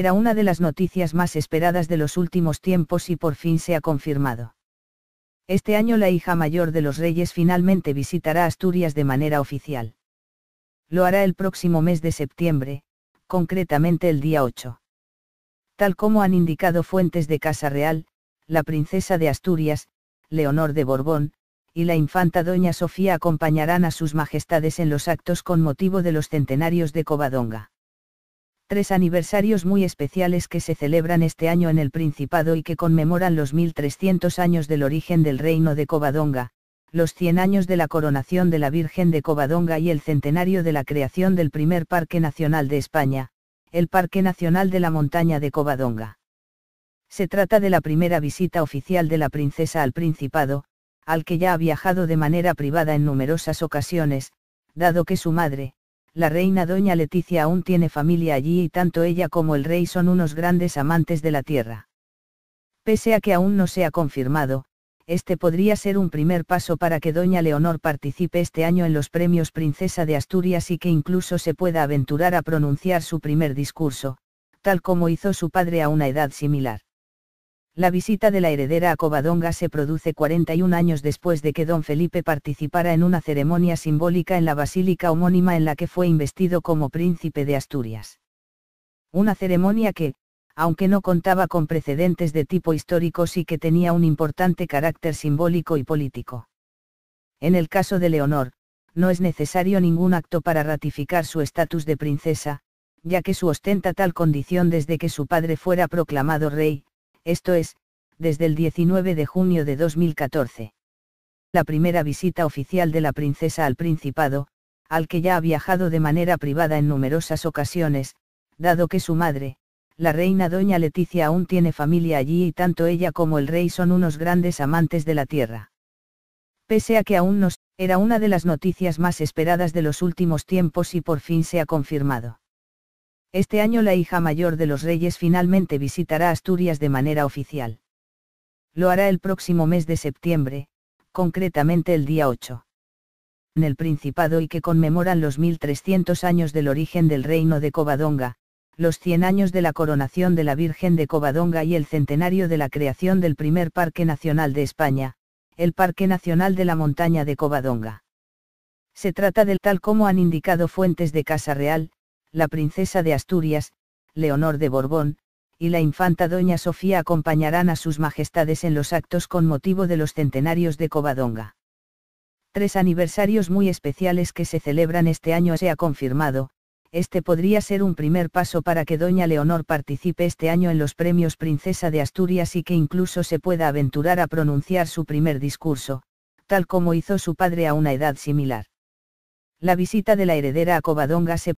Era una de las noticias más esperadas de los últimos tiempos y por fin se ha confirmado. Este año la hija mayor de los reyes finalmente visitará Asturias de manera oficial. Lo hará el próximo mes de septiembre, concretamente el día 8. Tal como han indicado fuentes de Casa Real, la princesa de Asturias, Leonor de Borbón, y la infanta doña Sofía acompañarán a sus majestades en los actos con motivo de los centenarios de Covadonga tres aniversarios muy especiales que se celebran este año en el Principado y que conmemoran los 1300 años del origen del reino de Covadonga, los 100 años de la coronación de la Virgen de Covadonga y el centenario de la creación del primer Parque Nacional de España, el Parque Nacional de la Montaña de Covadonga. Se trata de la primera visita oficial de la princesa al Principado, al que ya ha viajado de manera privada en numerosas ocasiones, dado que su madre, la reina doña Leticia aún tiene familia allí y tanto ella como el rey son unos grandes amantes de la tierra. Pese a que aún no se ha confirmado, este podría ser un primer paso para que doña Leonor participe este año en los premios Princesa de Asturias y que incluso se pueda aventurar a pronunciar su primer discurso, tal como hizo su padre a una edad similar. La visita de la heredera a Covadonga se produce 41 años después de que don Felipe participara en una ceremonia simbólica en la basílica homónima en la que fue investido como príncipe de Asturias. Una ceremonia que, aunque no contaba con precedentes de tipo histórico, sí que tenía un importante carácter simbólico y político. En el caso de Leonor, no es necesario ningún acto para ratificar su estatus de princesa, ya que su ostenta tal condición desde que su padre fuera proclamado rey, esto es, desde el 19 de junio de 2014. La primera visita oficial de la princesa al Principado, al que ya ha viajado de manera privada en numerosas ocasiones, dado que su madre, la reina doña Leticia aún tiene familia allí y tanto ella como el rey son unos grandes amantes de la tierra. Pese a que aún no era una de las noticias más esperadas de los últimos tiempos y por fin se ha confirmado. Este año la hija mayor de los reyes finalmente visitará Asturias de manera oficial. Lo hará el próximo mes de septiembre, concretamente el día 8. En el Principado y que conmemoran los 1300 años del origen del reino de Covadonga, los 100 años de la coronación de la Virgen de Covadonga y el centenario de la creación del primer Parque Nacional de España, el Parque Nacional de la Montaña de Covadonga. Se trata del tal como han indicado fuentes de Casa Real, la princesa de Asturias, Leonor de Borbón, y la infanta doña Sofía acompañarán a sus majestades en los actos con motivo de los centenarios de Covadonga. Tres aniversarios muy especiales que se celebran este año se ha confirmado, este podría ser un primer paso para que doña Leonor participe este año en los premios Princesa de Asturias y que incluso se pueda aventurar a pronunciar su primer discurso, tal como hizo su padre a una edad similar. La visita de la heredera a Covadonga se